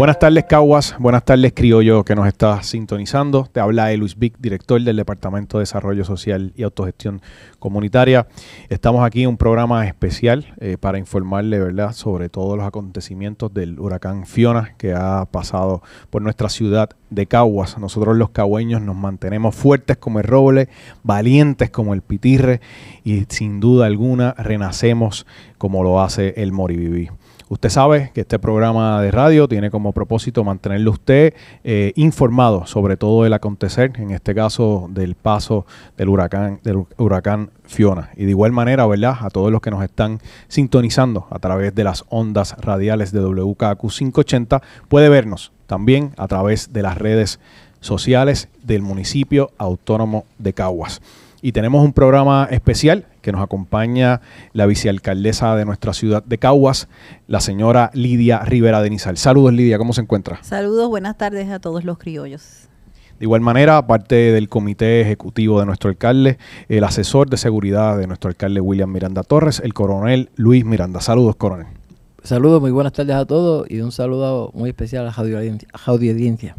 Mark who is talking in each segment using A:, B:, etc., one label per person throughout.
A: Buenas tardes, Caguas. Buenas tardes, Criollo, que nos está sintonizando. Te habla Luis Vic, director del Departamento de Desarrollo Social y Autogestión Comunitaria. Estamos aquí en un programa especial eh, para informarle, ¿verdad?, sobre todos los acontecimientos del huracán Fiona que ha pasado por nuestra ciudad de Caguas. Nosotros los cagüeños nos mantenemos fuertes como el roble, valientes como el pitirre y sin duda alguna renacemos como lo hace el Moribibí. Usted sabe que este programa de radio tiene como propósito mantenerlo usted eh, informado sobre todo el acontecer, en este caso del paso del huracán, del huracán Fiona. Y de igual manera, ¿verdad? A todos los que nos están sintonizando a través de las ondas radiales de WKQ 580, puede vernos también a través de las redes sociales del municipio autónomo de Caguas. Y tenemos un programa especial que nos acompaña la vicealcaldesa de nuestra ciudad de Caguas, la señora Lidia Rivera de Nizal. Saludos Lidia, ¿cómo se encuentra?
B: Saludos, buenas tardes a todos los criollos.
A: De igual manera, aparte del comité ejecutivo de nuestro alcalde, el asesor de seguridad de nuestro alcalde William Miranda Torres, el coronel Luis Miranda. Saludos, coronel.
C: Saludos, muy buenas tardes a todos y un saludo muy especial a la
A: Audiencia.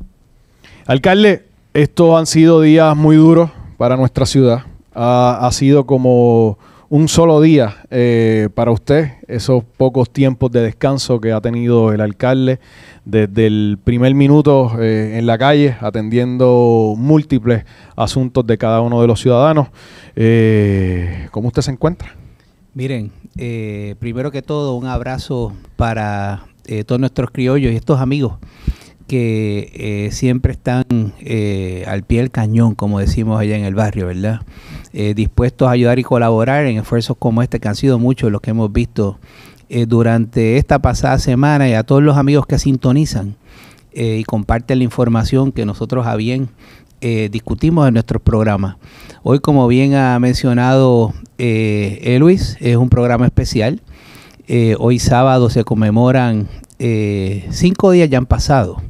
A: Alcalde, estos han sido días muy duros para nuestra ciudad ha, sido como un solo día eh, para usted, esos pocos tiempos de descanso que ha tenido el alcalde desde el primer minuto eh, en la calle, atendiendo múltiples asuntos de cada uno de los ciudadanos. Eh, ¿Cómo usted se encuentra?
D: Miren, eh, primero que todo, un abrazo para todos nuestros criollos y estos amigos que siempre están al pie del cañón, como decimos allá en el barrio, ¿verdad? Eh, dispuestos a ayudar y colaborar en esfuerzos como este, que han sido muchos los que hemos visto eh, durante esta pasada semana, y a todos los amigos que sintonizan eh, y comparten la información que nosotros a bien discutimos en nuestros programas. Hoy, como bien ha mencionado Luis, es un programa especial. hoy sábado se conmemoran cinco días ya han pasado.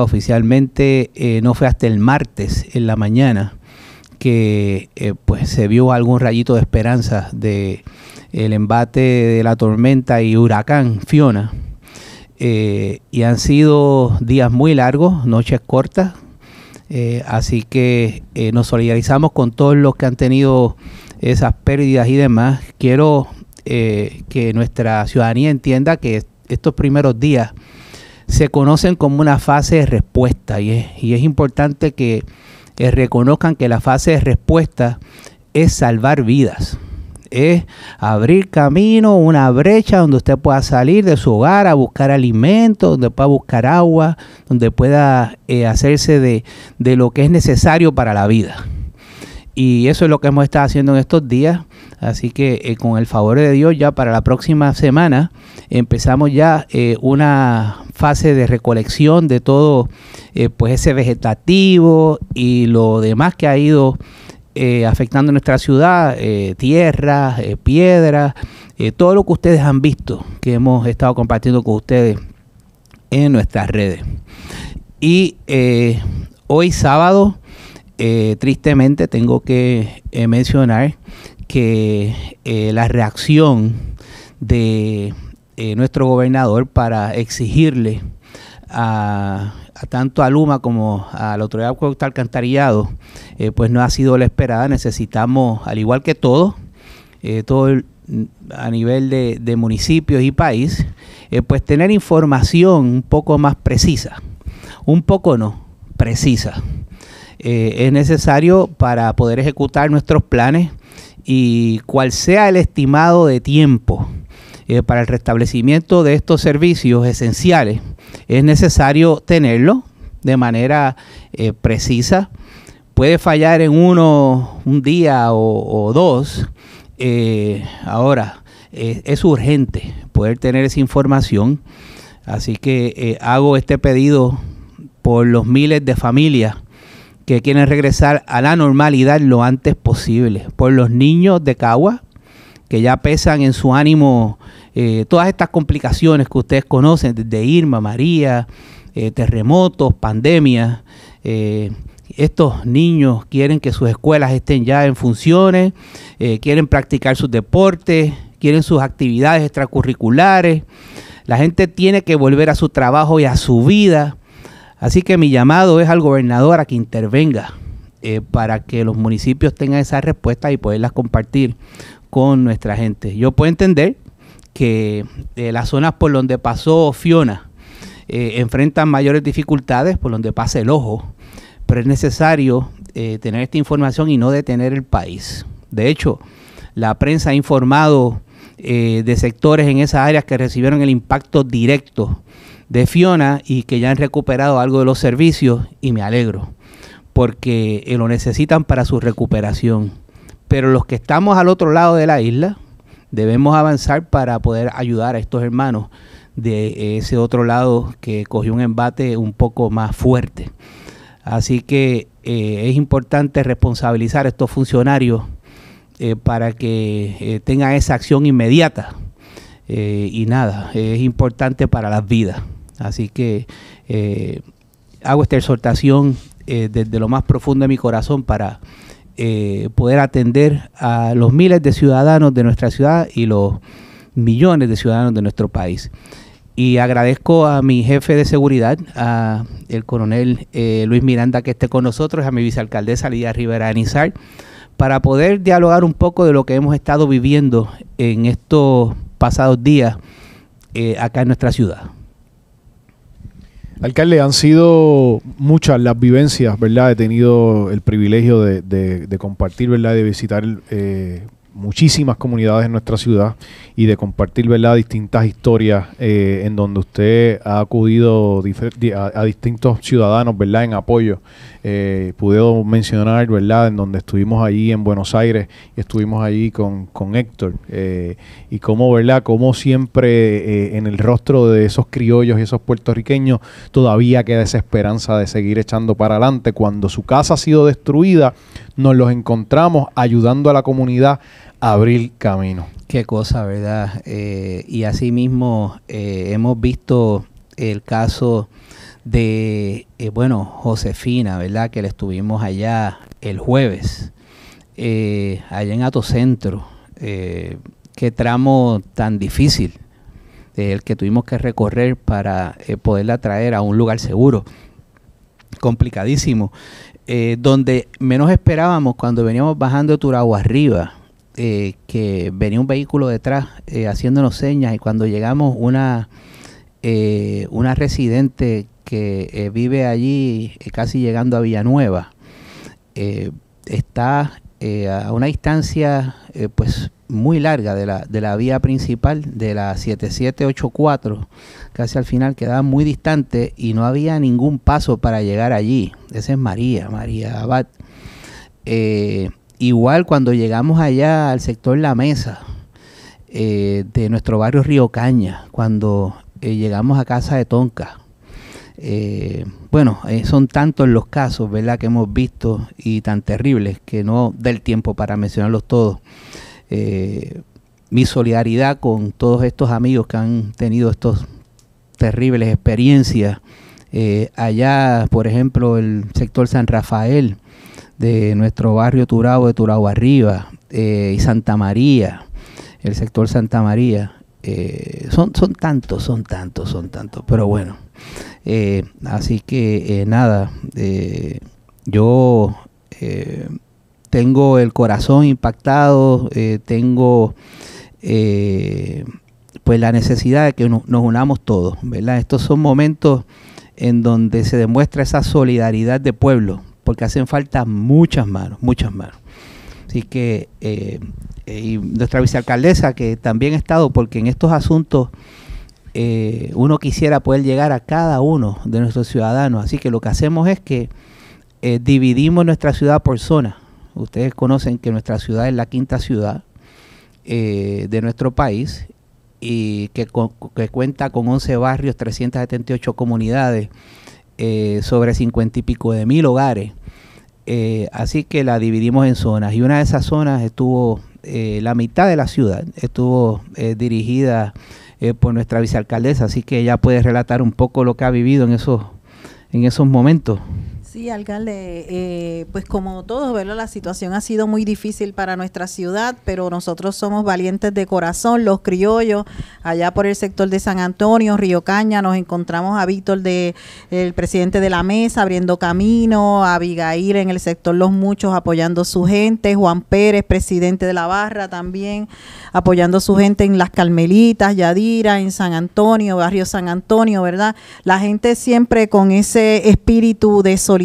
D: Oficialmente no fue hasta el martes en la mañana que eh, pues se vio algún rayito de esperanza de el embate de la tormenta y huracán Fiona. Eh, y han sido días muy largos, noches cortas, eh, así que nos solidarizamos con todos los que han tenido esas pérdidas y demás. Quiero que nuestra ciudadanía entienda que estos primeros días se conocen como una fase de respuesta y y es importante que reconozcan que la fase de respuesta es salvar vidas es abrir camino, una brecha donde usted pueda salir de su hogar a buscar alimento, donde pueda buscar agua, donde pueda eh, hacerse de, de, lo que es necesario para la vida. Y eso es lo que hemos estado haciendo en estos días. Así que eh, con el favor de Dios ya para la próxima semana empezamos ya eh, una fase de recolección de todo eh, pues ese vegetativo y lo demás que ha ido afectando nuestra ciudad, tierras, piedras, todo lo que ustedes han visto que hemos estado compartiendo con ustedes en nuestras redes. Y hoy sábado, tristemente tengo que mencionar que eh, la reacción de eh, nuestro gobernador para exigirle a, tanto a Luma como a la autoridad de alcantarillado, eh, pues no ha sido la esperada. Necesitamos, al igual que todos, todo a nivel de, municipios y país, pues tener información un poco más precisa, un poco no, precisa. es necesario para poder ejecutar nuestros planes y cual sea el estimado de tiempo eh, para el restablecimiento de estos servicios esenciales, es necesario tenerlo de manera eh, precisa. Puede fallar en uno, un día o, dos. Eh, ahora, es urgente poder tener esa información. Así que hago este pedido por los miles de familias que quieren regresar a la normalidad lo antes posible. Por los niños de Cagua, que ya pesan en su ánimo eh, todas estas complicaciones que ustedes conocen, desde Irma, María, eh, terremotos, pandemias. Eh, estos niños quieren que sus escuelas estén ya en funciones, quieren practicar sus deportes, quieren sus actividades extracurriculares. La gente tiene que volver a su trabajo y a su vida Así que mi llamado es al gobernador a que intervenga eh, para que los municipios tengan esas respuestas y poderlas compartir con nuestra gente. Yo puedo entender que eh, las zonas por donde pasó Fiona eh, enfrentan mayores dificultades, por donde pasa el ojo, pero es necesario tener esta información y no detener el país. De hecho, la prensa ha informado de sectores en esas áreas que recibieron el impacto directo de Fiona y que ya han recuperado algo de los servicios y me alegro porque eh, lo necesitan para su recuperación. Pero los que estamos al otro lado de la isla debemos avanzar para poder ayudar a estos hermanos de eh, ese otro lado que cogió un embate un poco más fuerte. Así que eh, es importante responsabilizar a estos funcionarios para que tengan esa acción inmediata. y nada, es importante para las vidas. Así que eh, hago esta exhortación eh, desde lo más profundo de mi corazón para eh, poder atender a los miles de ciudadanos de nuestra ciudad y los millones de ciudadanos de nuestro país. Y agradezco a mi jefe de seguridad, a el coronel Luis Miranda que esté con nosotros, a mi vicealcaldesa Lidia Rivera Anizar, para poder dialogar un poco de lo que hemos estado viviendo en estos pasados días acá en nuestra ciudad.
A: Alcalde, han sido muchas las vivencias, ¿verdad? He tenido el privilegio de, de compartir, ¿verdad? De visitar eh, muchísimas comunidades en nuestra ciudad y de compartir ¿verdad? distintas historias eh, en donde usted ha acudido a, distintos ciudadanos ¿verdad? en apoyo. Eh, pude mencionar ¿verdad? en donde estuvimos allí en Buenos Aires y estuvimos allí con, Héctor eh, y cómo, ¿verdad? cómo siempre en el rostro de esos criollos y esos puertorriqueños todavía queda esa esperanza de seguir echando para adelante cuando su casa ha sido destruida nos los encontramos ayudando a la comunidad a abrir camino. Qué cosa, ¿verdad?
D: Eh, y asimismo eh, hemos visto el caso de, eh, bueno, Josefina, ¿verdad? Que la estuvimos allá el jueves, allá en Atocentro. qué tramo tan difícil el que tuvimos que recorrer para poderla traer a un lugar seguro complicadísimo. Eh, donde menos esperábamos cuando veníamos bajando de Turagua arriba, eh, que venía un vehículo detrás eh, haciéndonos señas y cuando llegamos una, una residente que vive allí casi llegando a Villanueva, está eh, a una distancia eh, pues muy larga de la, de la vía principal, de la 7784, casi al final quedaba muy distante y no había ningún paso para llegar allí. Esa es María, María Abad. Eh, igual cuando llegamos allá al sector La Mesa de nuestro barrio Río Caña, cuando llegamos a casa de Tonca, eh, bueno, eh, son tantos los casos, ¿verdad?, que hemos visto y tan terribles que no del tiempo para mencionarlos todos. Eh, mi solidaridad con todos estos amigos que han tenido estas terribles experiencias. allá, por ejemplo, el sector San Rafael de nuestro barrio Turabo de Turabo Arriba y Santa María, el sector Santa María. son, son tantos, son tantos, son tantos, pero bueno. Eh, así que eh, nada, eh, yo tengo el corazón impactado, tengo pues la necesidad de que nos, unamos todos, ¿verdad? Estos son momentos en donde se demuestra esa solidaridad de pueblo, porque hacen falta muchas manos, muchas manos. Así que, y nuestra vicealcaldesa que también ha estado, porque en estos asuntos eh, uno quisiera poder llegar a cada uno de nuestros ciudadanos. Así que lo que hacemos es que eh, dividimos nuestra ciudad por zonas. Ustedes conocen que nuestra ciudad es la quinta ciudad eh, de nuestro país y que, que, cuenta con 11 barrios, 378 comunidades, sobre 50 y pico de mil hogares. así que la dividimos en zonas y una de esas zonas estuvo, la mitad de la ciudad estuvo dirigida eh, por nuestra vicealcaldesa, así que ella puede relatar un poco lo que ha vivido en esos, en esos momentos.
B: Sí, alcalde, eh, pues como todos, ¿verdad? La situación ha sido muy difícil para nuestra ciudad, pero nosotros somos valientes de corazón, los criollos, allá por el sector de San Antonio, Río Caña, nos encontramos a Víctor, de, el presidente de la mesa, abriendo camino, a Abigail en el sector Los Muchos, apoyando su gente, Juan Pérez, presidente de la barra también, apoyando su gente en Las Carmelitas, Yadira, en San Antonio, Barrio San Antonio, ¿verdad? La gente siempre con ese espíritu de solidaridad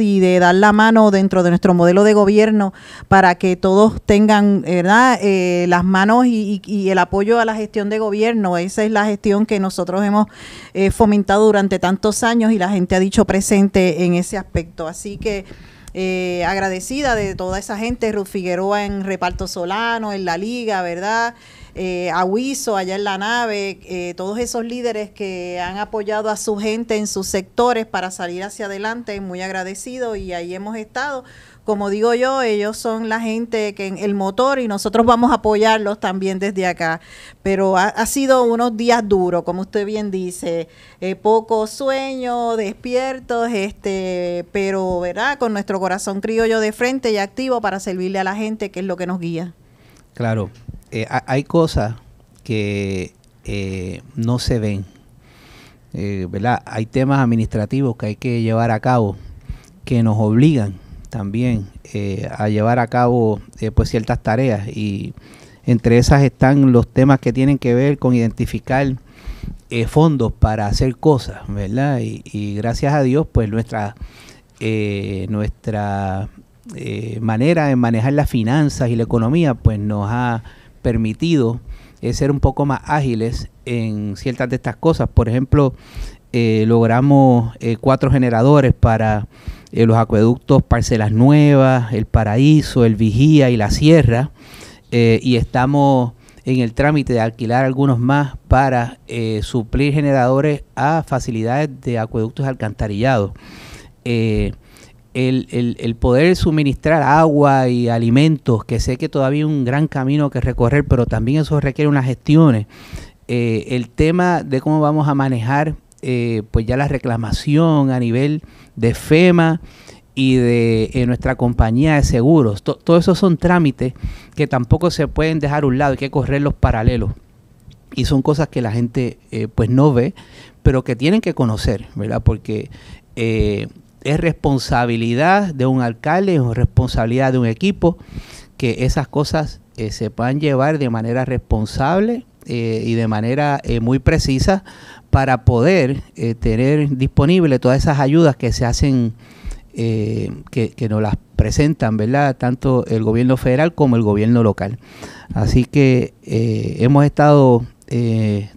B: y de dar la mano dentro de nuestro modelo de gobierno para que todos tengan ¿verdad? Eh, las manos y, el apoyo a la gestión de gobierno. Esa es la gestión que nosotros hemos eh, fomentado durante tantos años y la gente ha dicho presente en ese aspecto. Así que... Eh, agradecida de toda esa gente, Ruth Figueroa en Reparto Solano, en La Liga, ¿verdad? Eh, Huizo, allá en la nave, eh, todos esos líderes que han apoyado a su gente en sus sectores para salir hacia adelante, muy agradecido y ahí hemos estado como digo yo, ellos son la gente que en el motor y nosotros vamos a apoyarlos también desde acá. Pero ha, sido unos días duros, como usted bien dice, eh, poco sueño, despiertos, este, pero verdad, con nuestro corazón criollo de frente y activo para servirle a la gente, que es lo que nos guía.
D: Claro, eh, hay cosas que eh, no se ven, Hay temas administrativos que hay que llevar a cabo que nos obligan también eh, a llevar a cabo eh, pues ciertas tareas y entre esas están los temas que tienen que ver con identificar eh, fondos para hacer cosas, ¿verdad? Y, y gracias a Dios, pues nuestra, nuestra manera de manejar las finanzas y la economía, pues nos ha permitido ser un poco más ágiles en ciertas de estas cosas. Por ejemplo, logramos cuatro generadores para eh, los acueductos Parcelas Nuevas, El Paraíso, El Vigía y La Sierra, eh, y estamos en el trámite de alquilar algunos más para eh, suplir generadores a facilidades de acueductos alcantarillados. El, el, poder suministrar agua y alimentos, que sé que todavía hay un gran camino que recorrer, pero también eso requiere unas gestiones. el tema de cómo vamos a manejar eh, pues ya la reclamación a nivel de FEMA y de eh, nuestra compañía de seguros. todo eso son trámites que tampoco se pueden dejar a un lado, hay que correr los paralelos. Y son cosas que la gente eh, pues no ve, pero que tienen que conocer, ¿verdad? Porque es responsabilidad de un alcalde, es responsabilidad de un equipo que esas cosas se puedan llevar de manera responsable, eh, y de manera eh, muy precisa para poder eh, tener disponible todas esas ayudas que se hacen, que, que, nos las presentan, ¿verdad? Tanto el gobierno federal como el gobierno local. Así que hemos estado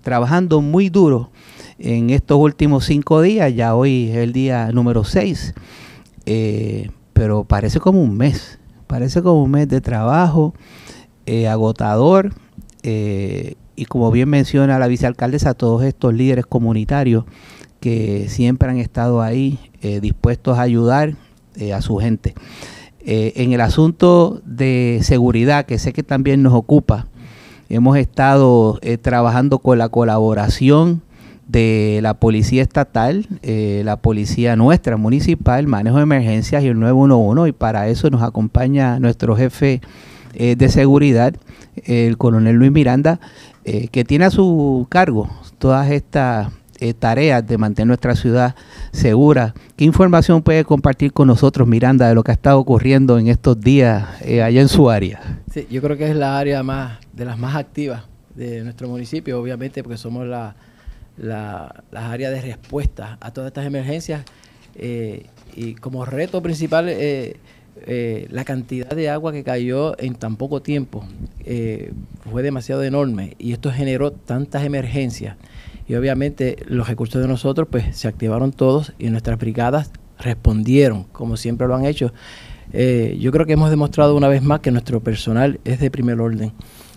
D: trabajando muy duro en estos últimos cinco días, ya hoy es el día número seis, pero parece como un mes, parece como un mes de trabajo agotador y como bien menciona la vicealcaldesa, todos estos líderes comunitarios que siempre han estado ahí eh, dispuestos a ayudar eh, a su gente. Eh, en el asunto de seguridad, que sé que también nos ocupa, hemos estado trabajando con la colaboración de la policía estatal, la policía nuestra municipal, manejo de emergencias y el 911, y para eso nos acompaña nuestro jefe de seguridad, el coronel Luis Miranda, eh, que tiene a su cargo todas estas eh, tareas de mantener nuestra ciudad segura. ¿Qué información puede compartir con nosotros, Miranda, de lo que ha estado ocurriendo en estos días eh, allá en su área?
C: Sí, yo creo que es la área más de las más activas de nuestro municipio, obviamente, porque somos la, las áreas de respuesta a todas estas emergencias. y como reto principal eh, la cantidad de agua que cayó en tan poco tiempo eh, fue demasiado enorme y esto generó tantas emergencias. Y obviamente los recursos de nosotros pues se activaron todos y nuestras brigadas respondieron, como siempre lo han hecho. Eh, yo creo que hemos demostrado una vez más que nuestro personal es de primer orden.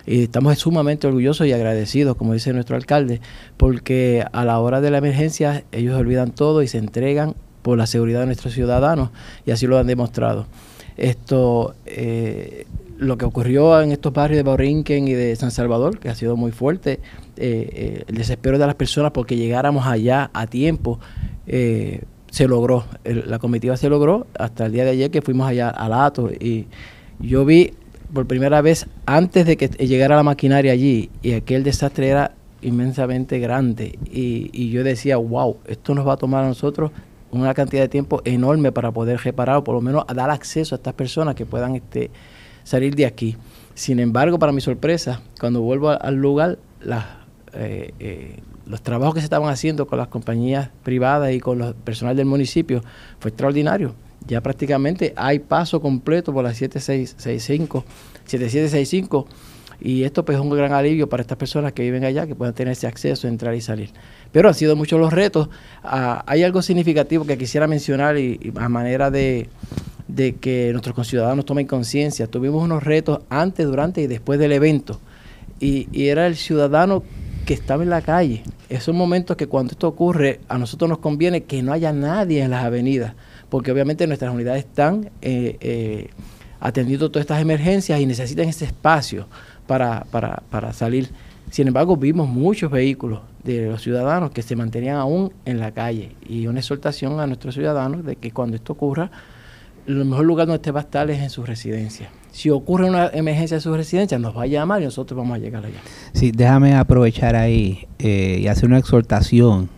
C: Y estamos sumamente orgullosos y agradecidos, como dice nuestro alcalde, porque a la hora de la emergencia ellos olvidan todo y se entregan por la seguridad de nuestros ciudadanos y así lo han demostrado esto eh, lo que ocurrió en estos barrios de Baurinquen y de San Salvador, que ha sido muy fuerte, eh, eh, el desespero de las personas porque llegáramos allá a tiempo, se logró, la comitiva se logró hasta el día de ayer que fuimos allá al Ato y yo vi por primera vez antes de que llegara la maquinaria allí y aquel desastre era inmensamente grande y, yo decía, wow, esto nos va a tomar a nosotros una cantidad de tiempo enorme para poder reparar o por lo menos dar acceso a estas personas que puedan este, salir de aquí. Sin embargo, para mi sorpresa, cuando vuelvo al lugar, eh, eh, los trabajos que se estaban haciendo con las compañías privadas y con los personales del municipio fue extraordinario. Ya prácticamente hay paso completo por la 7665, 7765 y esto pues, es un gran alivio para estas personas que viven allá, que puedan tener ese acceso, entrar y salir. Pero han sido muchos los retos. Ah, hay algo significativo que quisiera mencionar y, a manera de, que nuestros conciudadanos tomen conciencia. Tuvimos unos retos antes, durante y después del evento. Y, era el ciudadano que estaba en la calle. Esos momentos que cuando esto ocurre, a nosotros nos conviene que no haya nadie en las avenidas, porque obviamente nuestras unidades están eh, eh, atendiendo todas estas emergencias y necesitan ese espacio para, para, para salir. Sin embargo, vimos muchos vehículos de los ciudadanos que se mantenían aún en la calle y una exhortación a nuestros ciudadanos de que cuando esto ocurra, el mejor lugar donde usted va a estar es en su residencia. Si ocurre una emergencia en su residencia, nos va a llamar y nosotros vamos a llegar allá.
D: Sí, déjame aprovechar ahí eh, y hacer una exhortación,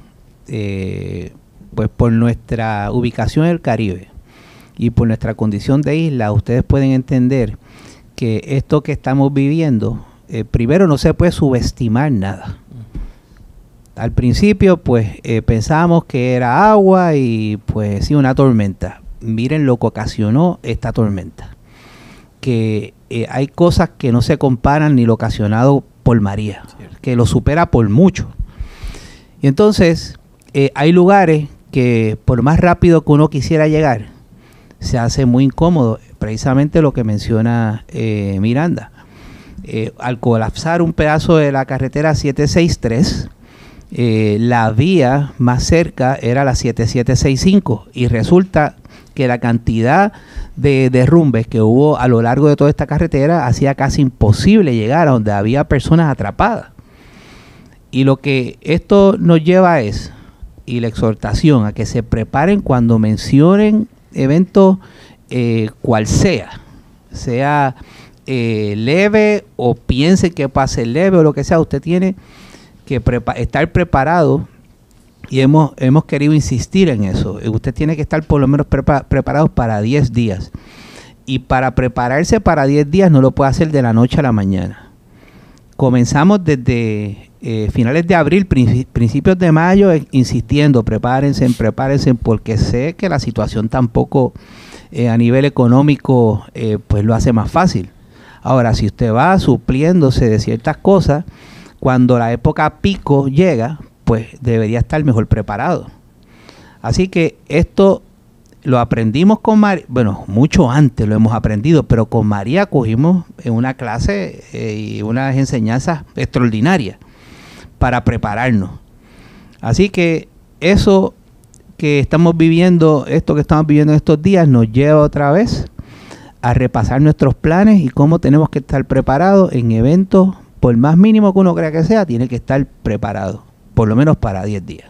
D: eh, pues por nuestra ubicación en el Caribe y por nuestra condición de isla, ustedes pueden entender que esto que estamos viviendo, eh, primero no se puede subestimar nada. Al principio, pues eh, pensábamos que era agua y pues sí, una tormenta. Miren lo que ocasionó esta tormenta. Que eh, hay cosas que no se comparan ni lo ocasionado por María, que lo supera por mucho. Y entonces, hay lugares que por más rápido que uno quisiera llegar, se hace muy incómodo precisamente lo que menciona eh, Miranda. Eh, al colapsar un pedazo de la carretera 763, eh, la vía más cerca era la 7765 y resulta que la cantidad de derrumbes que hubo a lo largo de toda esta carretera hacía casi imposible llegar a donde había personas atrapadas. Y lo que esto nos lleva es, y la exhortación a que se preparen cuando mencionen eventos eh, cual sea, sea eh, leve o piense que pase leve o lo que sea, usted tiene que estar preparado y hemos, hemos querido insistir en eso. Eh, usted tiene que estar por lo menos preparado para 10 días. Y para prepararse para 10 días no lo puede hacer de la noche a la mañana. Comenzamos desde finales de abril, principios de mayo, insistiendo, prepárense, prepárense, porque sé que la situación tampoco eh, a nivel económico, eh, pues lo hace más fácil. Ahora, si usted va supliéndose de ciertas cosas, cuando la época pico llega, pues debería estar mejor preparado. Así que esto lo aprendimos con María, bueno, mucho antes lo hemos aprendido, pero con María cogimos en una clase eh, y unas enseñanzas extraordinarias para prepararnos. Así que eso que estamos viviendo, esto que estamos viviendo estos días, nos lleva otra vez a repasar nuestros planes y cómo tenemos que estar preparados en eventos, por más mínimo que uno crea que sea, tiene que estar
A: preparado, por lo menos para 10 días.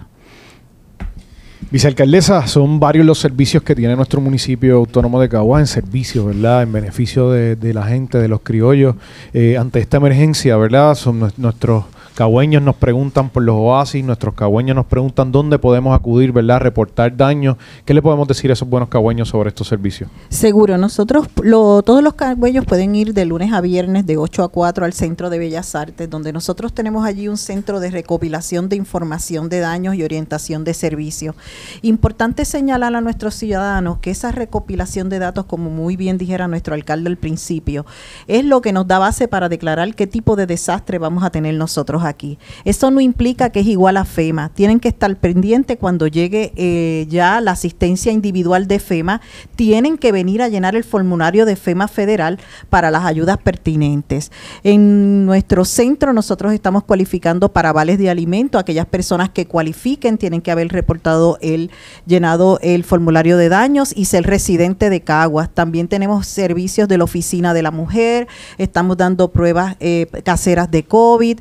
A: Vicealcaldesa, son varios los servicios que tiene nuestro municipio autónomo de Caguas en servicio, ¿verdad? En beneficio de, la gente, de los criollos, eh, ante esta emergencia, ¿verdad? Son nuestros cabueños nos preguntan por los oasis, nuestros cabueños nos preguntan dónde podemos acudir, ¿verdad? Reportar daños. ¿Qué le podemos decir a esos buenos cabueños sobre estos servicios?
B: Seguro, nosotros, todos los cabueños pueden ir de lunes a viernes de 8 a 4 al Centro de Bellas Artes, donde nosotros tenemos allí un centro de recopilación de información de daños y orientación de servicios. Importante señalar a nuestros ciudadanos que esa recopilación de datos, como muy bien dijera nuestro alcalde al principio, es lo que nos da base para declarar qué tipo de desastre vamos a tener nosotros aquí. Eso no implica que es igual a FEMA. Tienen que estar pendientes cuando llegue eh, ya la asistencia individual de FEMA. Tienen que venir a llenar el formulario de FEMA federal para las ayudas pertinentes. En nuestro centro nosotros estamos cualificando para vales de alimento. Aquellas personas que cualifiquen tienen que haber reportado el, llenado el formulario de daños y ser residente de Caguas. También tenemos servicios de la oficina de la mujer. Estamos dando pruebas eh, caseras de COVID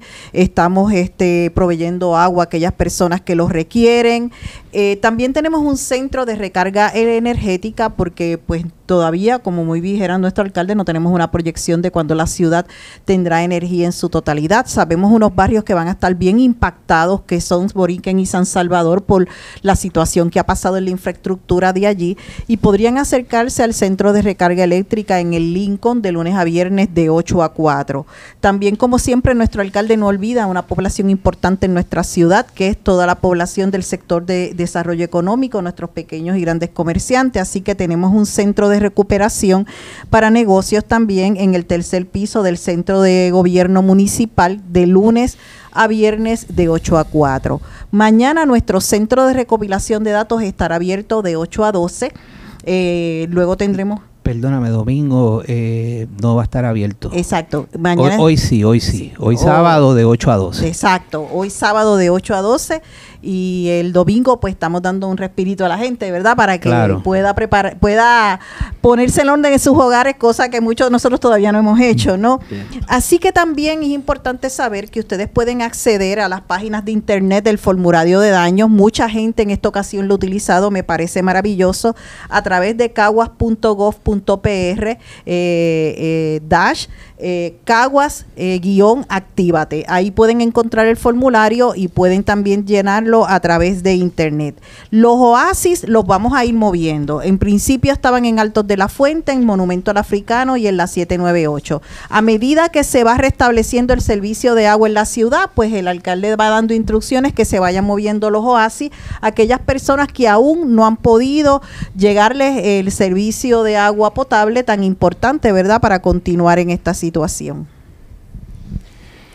B: estamos este, proveyendo agua a aquellas personas que lo requieren, eh, también tenemos un centro de recarga energética porque pues todavía, como muy dijera nuestro alcalde, no tenemos una proyección de cuando la ciudad tendrá energía en su totalidad. Sabemos unos barrios que van a estar bien impactados, que son Borinquen y San Salvador, por la situación que ha pasado en la infraestructura de allí y podrían acercarse al centro de recarga eléctrica en el Lincoln de lunes a viernes de 8 a 4. También, como siempre, nuestro alcalde no olvida una población importante en nuestra ciudad, que es toda la población del sector de desarrollo económico, nuestros pequeños y grandes comerciantes. Así que tenemos un centro de recuperación para negocios también en el tercer piso del Centro de Gobierno Municipal de lunes a viernes de 8 a 4. Mañana nuestro centro de recopilación de datos estará abierto de 8 a 12. Eh, luego tendremos
D: perdóname, domingo eh, no va a estar abierto. Exacto. Mañana, hoy, sí, hoy sí. Hoy, hoy sábado de 8 a 12.
B: Exacto. Hoy sábado de 8 a 12 y el domingo pues estamos dando un respirito a la gente, ¿verdad? Para que pueda preparar, pueda ponerse en orden en sus hogares, cosa que muchos de nosotros todavía no hemos hecho, ¿no? Así que también es importante saber que ustedes pueden acceder a las páginas de internet del formulario de daños. Mucha gente en esta ocasión lo ha utilizado, me parece maravilloso, a través de caguas.gov.pr eh, eh, dash eh, caguas guión actívate. Ahí pueden encontrar el formulario y pueden también llenarlo a través de Internet. Los oasis los vamos a ir moviendo. En principio estaban en Altos de la Fuente, en Monumento al Africano y en la 798. A medida que se va restableciendo el servicio de agua en la ciudad, pues el alcalde va dando instrucciones que se vayan moviendo los oasis a aquellas personas que aún no han podido llegarles el servicio de agua potable tan importante, ¿verdad?, para continuar en esta situación.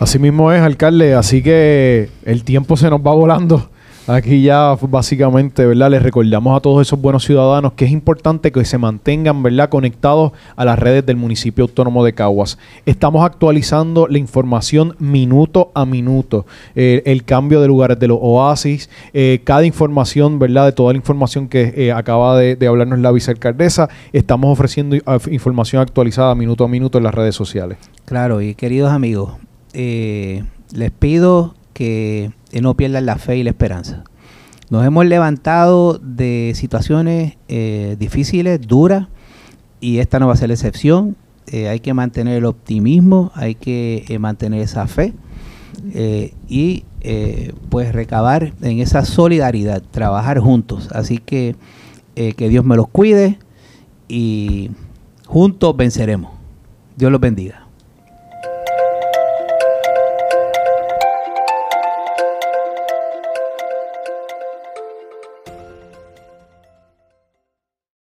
A: Así mismo es, alcalde. Así que el tiempo se nos va volando. Aquí ya básicamente, ¿verdad? Les recordamos a todos esos buenos ciudadanos que es importante que se mantengan, ¿verdad? Conectados a las redes del municipio autónomo de Caguas. Estamos actualizando la información minuto a minuto. Eh, el cambio de lugares de los oasis, eh, cada información, ¿verdad? De toda la información que eh, acaba de, de, hablarnos la vicealcaldesa, estamos ofreciendo información actualizada minuto a minuto en las redes sociales.
D: Claro, y queridos amigos, eh, les pido que no pierdan la fe y la esperanza. Nos hemos levantado de situaciones eh, difíciles, duras, y esta no va a ser la excepción. Eh, hay que mantener el optimismo, hay que mantener esa fe y pues recabar en esa solidaridad, trabajar juntos. Así que que Dios me los cuide y juntos venceremos. Dios los bendiga.